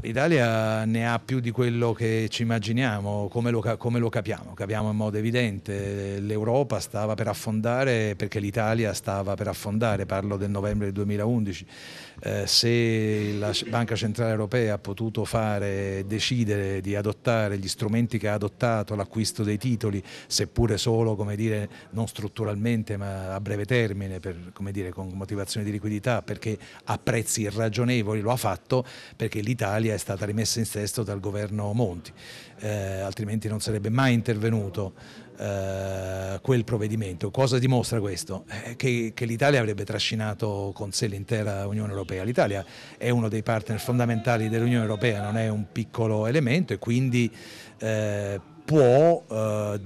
L'Italia ne ha più di quello che ci immaginiamo, come lo, come lo capiamo? Capiamo in modo evidente, l'Europa stava per affondare perché l'Italia stava per affondare, parlo del novembre del 2011, eh, se la Banca Centrale Europea ha potuto fare, decidere di adottare gli strumenti che ha adottato, l'acquisto dei titoli, seppure solo dire, non strutturalmente ma a breve termine, per, dire, con motivazione di liquidità, perché a prezzi irragionevoli lo ha fatto, perché l'Italia l'Italia è stata rimessa in sesto dal governo Monti, eh, altrimenti non sarebbe mai intervenuto eh, quel provvedimento. Cosa dimostra questo? Eh, che, che l'Italia avrebbe trascinato con sé l'intera Unione Europea. L'Italia è uno dei partner fondamentali dell'Unione Europea, non è un piccolo elemento e quindi eh, può eh,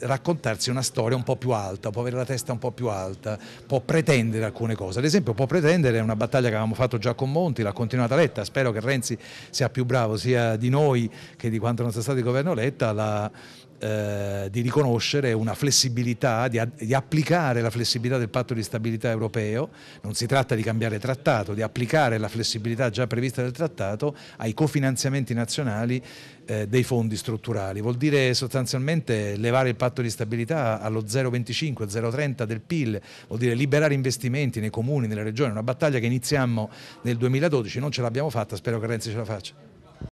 raccontarsi una storia un po' più alta, può avere la testa un po' più alta, può pretendere alcune cose. Ad esempio può pretendere una battaglia che avevamo fatto già con Monti, l'ha continuata Letta, spero che Renzi sia più bravo sia di noi che di quanto non sia stato il governo Letta, la, eh, di riconoscere una flessibilità, di, di, applicare la flessibilità del patto di stabilità europeo, non si tratta di cambiare trattato, di applicare la flessibilità già prevista del trattato ai cofinanziamenti nazionali eh, dei fondi strutturali. Vuol dire vuole sostanzialmente levare il patto di stabilità allo 0,25, 0,30 del PIL, vuol dire liberare investimenti nei comuni, nelle regioni, una battaglia che iniziamo nel 2012, non ce l'abbiamo fatta, spero che Renzi ce la faccia.